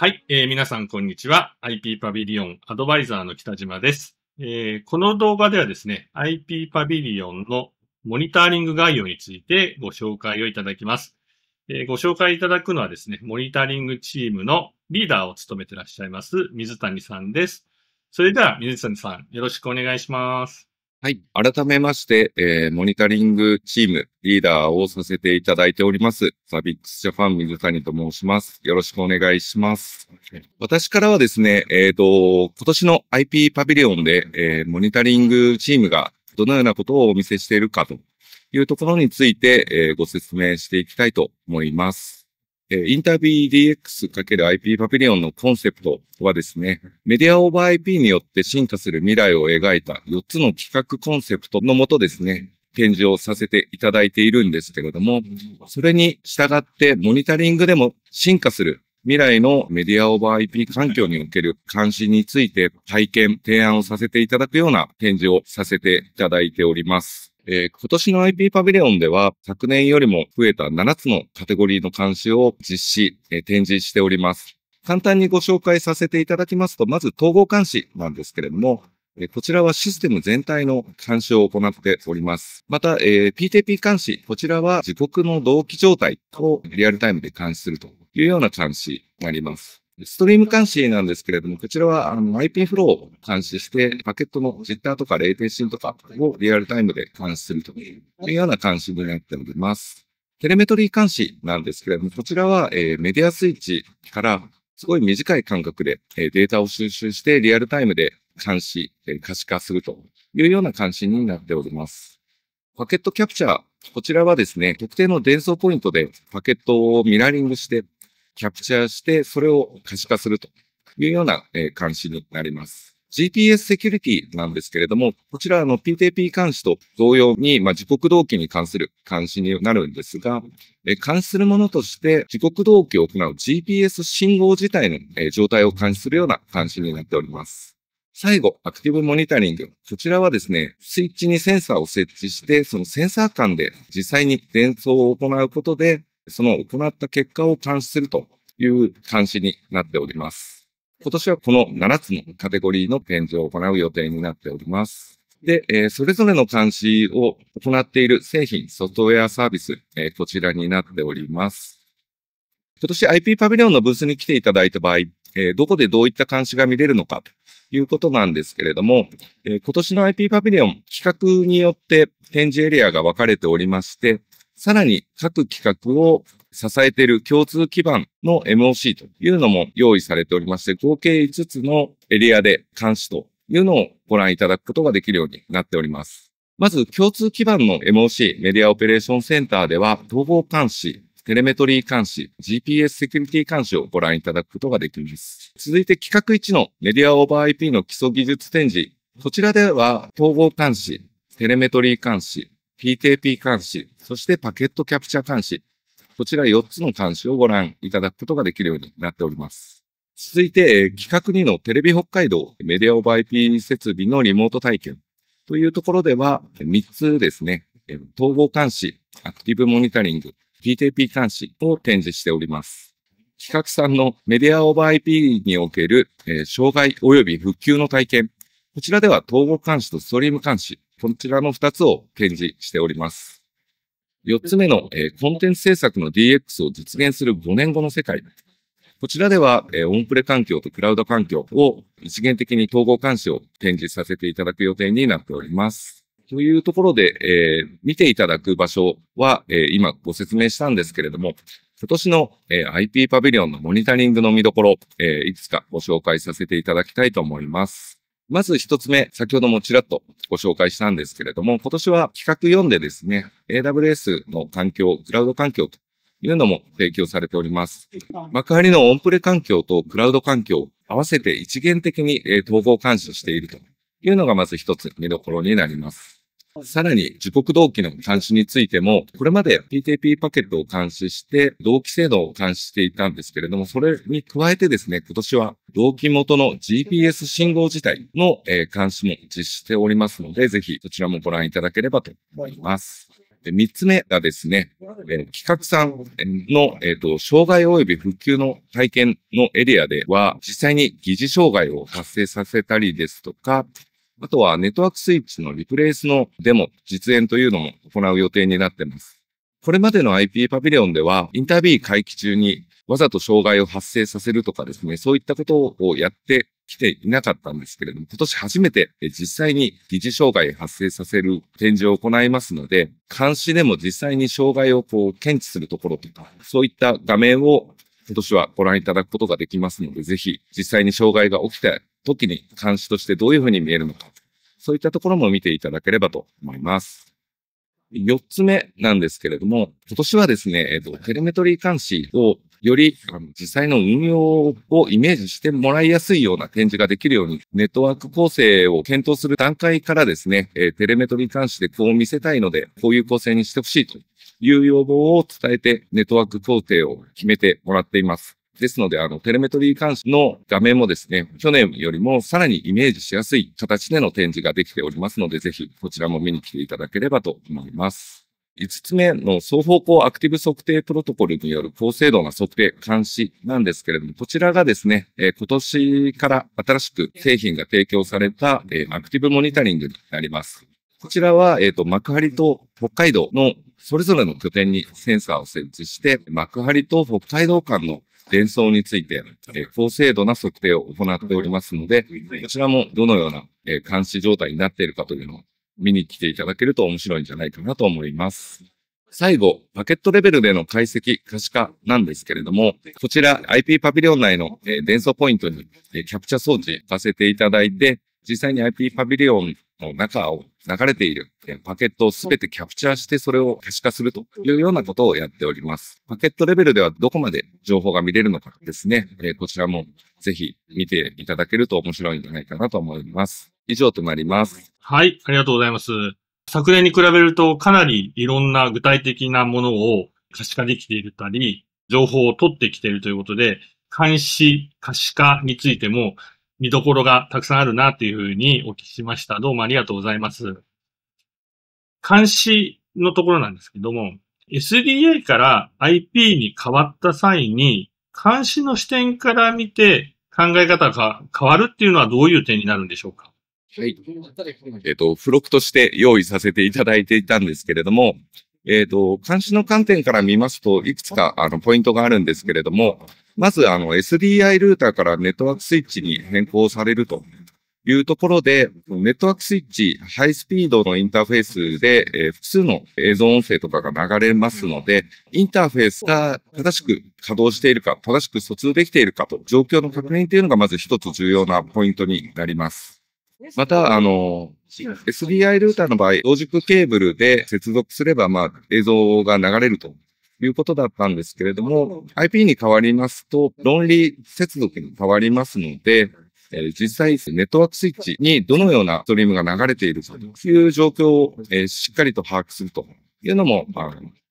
はい、えー、皆さんこんにちは。IP パビリオンアドバイザーの北島です、えー、この動画ではですね、IP パビリオンのモニタリング概要についてご紹介をいただきます。えー、ご紹介いただくのはですね、モニタリングチームのリーダーを務めていらっしゃいます水谷さんです。それでは水谷さん、よろしくお願いします。はい。改めまして、えー、モニタリングチームリーダーをさせていただいております。サビックスジャパン水谷と申します。よろしくお願いします。私からはですね、えっ、ー、と、今年の IP パビリオンで、えー、モニタリングチームがどのようなことをお見せしているかというところについて、えご説明していきたいと思います。えインタビー DX×IP パビリオンのコンセプトはですね、メディアオーバー IP によって進化する未来を描いた4つの企画コンセプトのもとですね、展示をさせていただいているんですけれども、それに従ってモニタリングでも進化する未来のメディアオーバー IP 環境における関心について体験、提案をさせていただくような展示をさせていただいております。えー、今年の IP パビリオンでは昨年よりも増えた7つのカテゴリーの監視を実施、えー、展示しております。簡単にご紹介させていただきますと、まず統合監視なんですけれども、こちらはシステム全体の監視を行っております。また、えー、PTP 監視、こちらは自国の同期状態をリアルタイムで監視するというような監視になります。ストリーム監視なんですけれども、こちらはあの IP フローを監視して、パケットのジッターとかレイテンシンとかをリアルタイムで監視するというような監視になっております。テレメトリー監視なんですけれども、こちらは、えメディアスイッチからすごい短い間隔で、えデータを収集してリアルタイムで監視、え可視化するというような監視になっております。パケットキャプチャー、こちらはですね、特定の伝送ポイントでパケットをミラーリングして、キャプチャーして、それを可視化するというような、え監視になります。GPS セキュリティなんですけれども、こちらの PTP 監視と同様に、まあ、時刻同期に関する監視になるんですが、え監視するものとして時刻同期を行う GPS 信号自体の、え状態を監視するような監視になっております。最後、アクティブモニタリング。こちらはですね、スイッチにセンサーを設置して、そのセンサー間で実際に伝送を行うことで、その行った結果を監視するという監視になっております。今年はこの7つのカテゴリーの展示を行う予定になっております。で、えー、それぞれの監視を行っている製品、ソフトウェアサービス、えー、こちらになっております。今年 IP パビリオンのブースに来ていただいた場合、えー、どこでどういった監視が見れるのかということなんですけれども、え今年の IP パビリオン、企画によって展示エリアが分かれておりまして、さらに各企画を支えている共通基盤の MOC というのも用意されておりまして、合計5つのエリアで監視というのをご覧いただくことができるようになっております。まず、共通基盤の MOC、メディアオペレーションセンターでは、統合監視、テレメトリー監視、GPS セキュリティ監視をご覧いただくことができます。続いて企画1のメディアオーバー IP の基礎技術展示。こちらでは、統合監視、テレメトリー監視、PTP 監視、そしてパケットキャプチャ監視、こちら4つの監視をご覧いただくことができるようになっております。続いて、企画2のテレビ北海道メディアオーバー IP 設備のリモート体験というところでは、3つですね、統合監視、アクティブモニタリング、PTP 監視を展示しております。企画3のメディアオーバー IP における、え障害及び復旧の体験。こちらでは統合監視とストリーム監視こちらの2つを展示しております。4つ目の、えー、コンテンツ制作の DX を実現する5年後の世界。こちらでは、えー、オンプレ環境とクラウド環境を一元的に統合監視を展示させていただく予定になっております。というところで、えー、見ていただく場所は、えー、今ご説明したんですけれども、今年の、えー、IP パビリオンのモニタリングの見どころ、えいくつかご紹介させていただきたいと思います。まず一つ目、先ほどもちらっとご紹介したんですけれども、今年は企画読んでですね、AWS の環境、クラウド環境というのも提供されております。幕張のオンプレ環境とクラウド環境、合わせて一元的に統合監視しているというのがまず一つ見どころになります。さらに、自国同期の監視についても、これまで PTP パケットを監視して、同期制度を監視していたんですけれども、それに加えてですね、今年は同期元の GPS 信号自体の、え監視も実施しておりますので、ぜひそちらもご覧いただければと思います。で、3つ目がですね、えー、企画さんの、えっ、ー、と、障害及び復旧の体験のエリアでは、実際に疑似障害を発生させたりですとか、あとはネットワークスイッチのリプレイスのデモ、実演というのも行う予定になっています。これまでの i p パビリオンでは、インタービー回帰中にわざと障害を発生させるとかですね、そういったことをやってきていなかったんですけれども、今年初めて実際に疑似障害発生させる展示を行いますので、監視でも実際に障害をこう検知するところとか、そういった画面を今年はご覧いただくことができますので、ぜひ実際に障害が起きた時に監視としてどういうふうに見えるのか、そういったところも見ていただければと思います。4つ目なんですけれども、今年はですね、えっと、テレメトリー監視をより実際の運用をイメージしてもらいやすいような展示ができるように、ネットワーク構成を検討する段階からですね、えテレメトリー監視でこう見せたいので、こういう構成にしてほしいという要望を伝えて、ネットワーク工程を決めてもらっています。ですので、あの、テレメトリー監視の画面もですね、去年よりもさらにイメージしやすい形での展示ができておりますので、ぜひこちらも見に来ていただければと思います。5つ目の双方向アクティブ測定プロトコルによる高精度な測定、監視なんですけれども、こちらがですね、え今年から新しく製品が提供された、えアクティブモニタリングになります。こちらは、えっ、と、幕張と北海道のそれぞれの拠点にセンサーを設置して、幕張と北海道間の伝送について、え高精度な測定を行っておりますので、こちらもどのような、え監視状態になっているかというのを見に来ていただけると面白いんじゃないかなと思います。最後、パケットレベルでの解析、可視化なんですけれども、こちら IP パビリオン内の、え伝送ポイントに、えキャプチャ装置させていただいて、実際に IP パビリオンの中を流れているパケットをすべてキャプチャーしてそれを可視化するというようなことをやっております。パケットレベルではどこまで情報が見れるのかですね、こちらもぜひ見ていただけると面白いんじゃないかなと思います。以上となります。はい、ありがとうございます。昨年に比べるとかなりいろんな具体的なものを可視化できているたり、情報を取ってきているということで、監視、可視化についても見どころがたくさんあるなというふうにお聞きしました。どうもありがとうございます。監視のところなんですけども、SDA から IP に変わった際に、監視の視点から見て考え方が変わるっていうのはどういう点になるんでしょうかはい。えっ、ー、と、付録として用意させていただいていたんですけれども、えっ、ー、と、監視の観点から見ますと、いくつか、あの、ポイントがあるんですけれども、まず、あの、SDI ルーターからネットワークスイッチに変更されるというところで、ネットワークスイッチ、ハイスピードのインターフェースで、えー、複数の映像音声とかが流れますので、インターフェースが正しく稼働しているか、正しく疎通できているかと、状況の確認というのがまず一つ重要なポイントになります。また、あの、SDI ルーターの場合、同軸ケーブルで接続すれば、まあ、映像が流れるということだったんですけれども、IP に変わりますと、論理接続に変わりますので、実際ネットワークスイッチにどのようなストリームが流れているかという状況をしっかりと把握するというのも、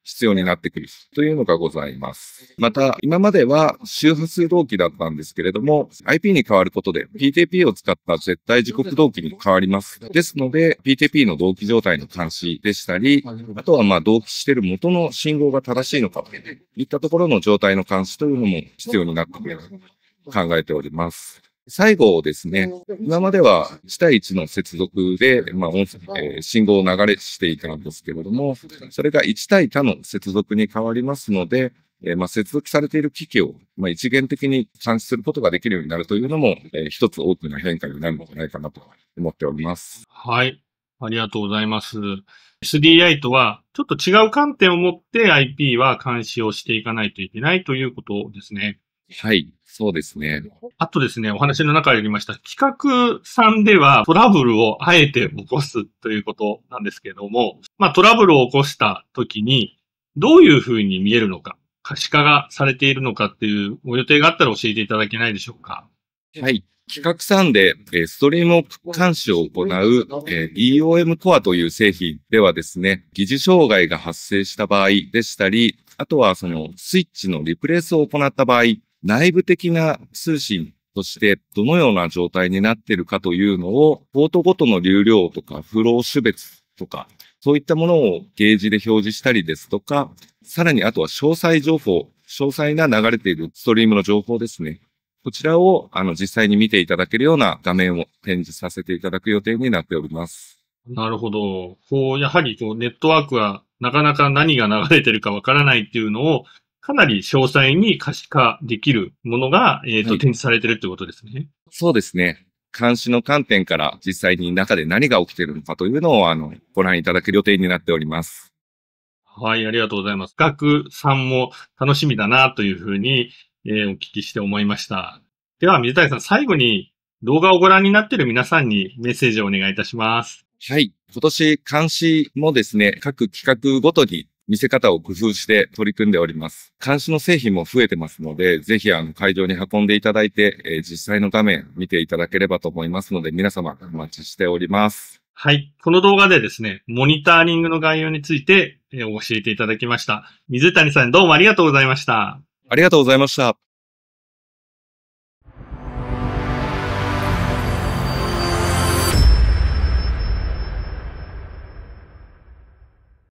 必要になってくるというのがございます。また、今までは周波数同期だったんですけれども、IP に変わることで PTP を使った絶対時刻同期に変わります。ですので、PTP の同期状態の監視でしたり、あとはまあ同期している元の信号が正しいのかといったところの状態の監視というのも必要になってくると考えております。最後ですね、今までは1対1の接続で、まあ、音え信号を流れしていたんですけれども、それが1対他の接続に変わりますので、えまあ、接続されている機器を、まあ、一元的に監視することができるようになるというのも、えー、一つ大きな変化になるのではないかなと思っております。はい。ありがとうございます。SDI とは、ちょっと違う観点を持って IP は監視をしていかないといけないということですね。はい、そうですね。あとですね、お話の中でありました、企画さんではトラブルをあえて起こすということなんですけれども、まあトラブルを起こした時に、どういうふうに見えるのか、可視化がされているのかっていうご予定があったら教えていただけないでしょうか。はい。企画さんで、ストリーム監視を行う EOM コアという製品ではですね、疑似障害が発生した場合でしたり、あとはそのスイッチのリプレイスを行った場合内部的な通信としてどのような状態になっているかというのを、ポートごとの流量とかフロー種別とか、そういったものをゲージで表示したりですとか、さらにあとは詳細情報、詳細な流れているストリームの情報ですね。こちらを、あの、実際に見ていただけるような画面を展示させていただく予定になっております。なるほど。こう、やはりこう、ネットワークはなかなか何が流れてるかわからないっていうのをかなり詳細に可視化できるものが、えっ、ー、と、はい、展示されてるってことですね。そうですね。監視の観点から実際に中で何が起きているのかというのを、あの、ご覧いただく予定になっております。はい、ありがとうございます。学さんも楽しみだなというふうに、えー、お聞きして思いました。では、水谷さん、最後に動画をご覧になっている皆さんにメッセージをお願いいたします。はい。今年、監視もですね、各企画ごとに見せ方を工夫して取り組んでおります。監視の製品も増えてますので、ぜひあの会場に運んでいただいて、えー、実際の画面見ていただければと思いますので、皆様お待ちしております。はい。この動画でですね、モニターリングの概要について、えー、教えていただきました。水谷さんどうもありがとうございました。ありがとうございました。